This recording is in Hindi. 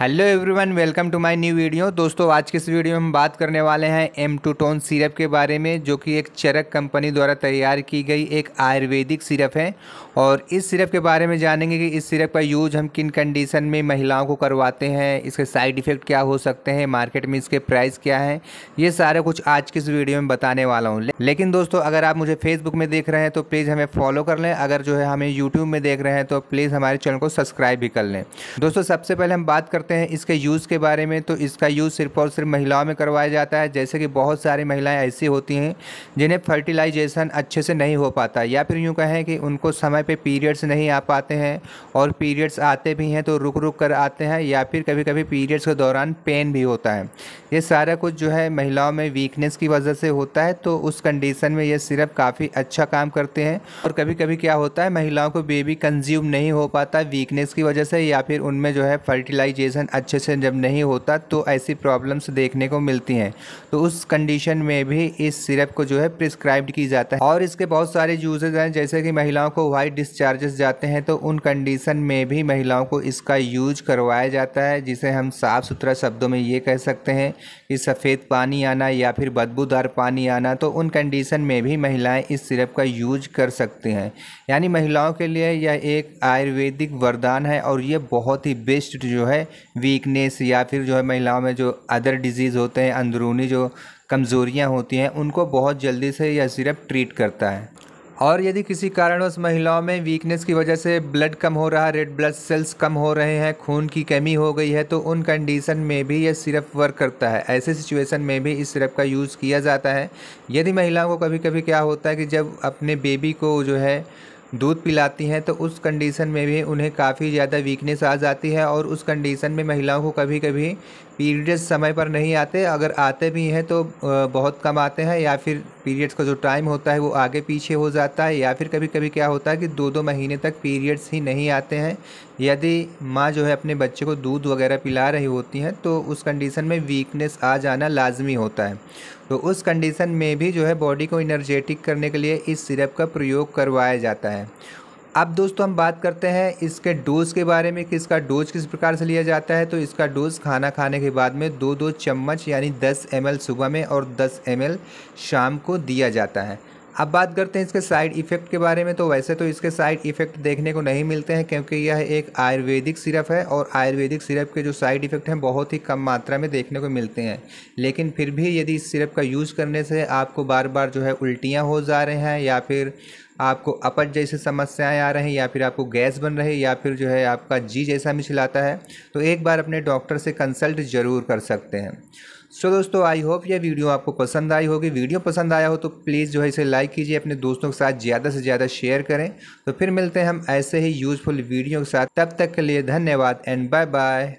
hello everyone welcome to my new video दोस्तों आज के इस वीडियो में हम बात करने वाले हैं एम टू टोन सिरप के बारे में जो कि एक चरक कंपनी द्वारा तैयार की गई एक आयुर्वेदिक सिरप है और इस सिरप के बारे में जानेंगे कि इस सिरप का यूज़ हम किन कंडीशन में महिलाओं को करवाते हैं इसके साइड इफ़ेक्ट क्या हो सकते हैं मार्केट में इसके प्राइस क्या है ये सारा कुछ आज की इस वीडियो में बताने वाला हूँ लेकिन दोस्तों अगर आप मुझे फेसबुक में देख रहे हैं तो प्लीज़ हमें फॉलो कर लें अगर जो है हमें यूट्यूब में देख रहे हैं तो प्लीज़ हमारे चैनल को सब्सक्राइब भी कर लें दोस्तों सबसे पहले हम बात करते हैं इसके यूज़ के बारे में तो इसका यूज़ सिर्फ और सिर्फ महिलाओं में करवाया जाता है जैसे कि बहुत सारी महिलाएं ऐसी होती हैं जिन्हें फर्टिलाइजेशन अच्छे से नहीं हो पाता या फिर यूँ कहें कि उनको समय पर पीरियड्स नहीं आ पाते हैं और पीरियड्स आते भी हैं तो रुक रुक कर आते हैं या फिर कभी कभी पीरियड्स के दौरान पेन भी होता है ये सारा कुछ जो है महिलाओं में वीकनेस की वजह से होता है तो उस कंडीशन में यह सिर्फ काफ़ी अच्छा काम करते हैं और कभी कभी क्या होता है महिलाओं को बेबी कंज्यूम नहीं हो पाता वीकनेस की वजह से या फिर उनमें जो है फर्टिलाइजेशन ऑपरेशन अच्छे से जब नहीं होता तो ऐसी प्रॉब्लम्स देखने को मिलती हैं तो उस कंडीशन में भी इस सिरप को जो है प्रिस्क्राइब की जाता है और इसके बहुत सारे यूजेज हैं जैसे कि महिलाओं को वाइट डिस्चार्जेस जाते हैं तो उन कंडीशन में भी महिलाओं को इसका यूज करवाया जाता है जिसे हम साफ़ सुथरा शब्दों में ये कह सकते हैं कि सफ़ेद पानी आना या फिर बदबूदार पानी आना तो उन कंडीशन में भी महिलाएं इस सिरप का यूज कर सकती हैं यानी महिलाओं के लिए यह एक आयुर्वेदिक वरदान है और ये बहुत ही बेस्ट जो है वीकनेस या फिर जो है महिलाओं में जो अदर डिजीज़ होते हैं अंदरूनी जो कमज़ोरियाँ होती हैं उनको बहुत जल्दी से यह सिरप ट्रीट करता है और यदि किसी कारणवश महिलाओं में वीकनेस की वजह से ब्लड कम हो रहा है रेड ब्लड सेल्स कम हो रहे हैं खून की कमी हो गई है तो उन कंडीशन में भी यह सिरप वर्क करता है ऐसे सिचुएशन में भी इस सिरप का यूज़ किया जाता है यदि महिलाओं को कभी कभी क्या होता है कि जब अपने बेबी को जो है दूध पिलाती हैं तो उस कंडीशन में भी उन्हें काफ़ी ज़्यादा वीकनेस आ जाती है और उस कंडीशन में महिलाओं को कभी कभी पीरियड्स समय पर नहीं आते अगर आते भी हैं तो बहुत कम आते हैं या फिर पीरियड्स का जो टाइम होता है वो आगे पीछे हो जाता है या फिर कभी कभी क्या होता है कि दो दो महीने तक पीरियड्स ही नहीं आते हैं यदि माँ जो है अपने बच्चे को दूध वगैरह पिला रही होती हैं तो उस कंडीशन में वीकनेस आ जाना लाजमी होता है तो उस कंडीशन में भी जो है बॉडी को इनर्जेटिक करने के लिए इस सिरप का प्रयोग करवाया जाता है अब दोस्तों हम बात करते हैं इसके डोज़ के बारे में कि इसका डोज किस प्रकार से लिया जाता है तो इसका डोज़ खाना खाने के बाद में दो दो चम्मच यानी 10 एम सुबह में और 10 एम शाम को दिया जाता है अब बात करते हैं इसके साइड इफ़ेक्ट के बारे में तो वैसे तो इसके साइड इफ़ेक्ट देखने को नहीं मिलते हैं क्योंकि यह एक आयुर्वेदिक सिरप है और आयुर्वेदिक सिरप के जो साइड इफ़ेक्ट हैं बहुत ही कम मात्रा में देखने को मिलते हैं लेकिन फिर भी यदि इस सिरप का यूज़ करने से आपको बार बार जो है उल्टियाँ हो जा रहे हैं या फिर आपको अपच जैसी समस्याएं आ रही हैं या फिर आपको गैस बन रही है या फिर जो है आपका जी जैसा मिचलाता है तो एक बार अपने डॉक्टर से कंसल्ट ज़रूर कर सकते हैं सो दोस्तों आई होप ये वीडियो आपको पसंद आई होगी वीडियो पसंद आया हो तो प्लीज़ जो है इसे लाइक कीजिए अपने दोस्तों के साथ ज़्यादा से ज़्यादा शेयर करें तो फिर मिलते हैं हम ऐसे ही यूज़फुल वीडियो के साथ तब तक के लिए धन्यवाद एंड बाय बाय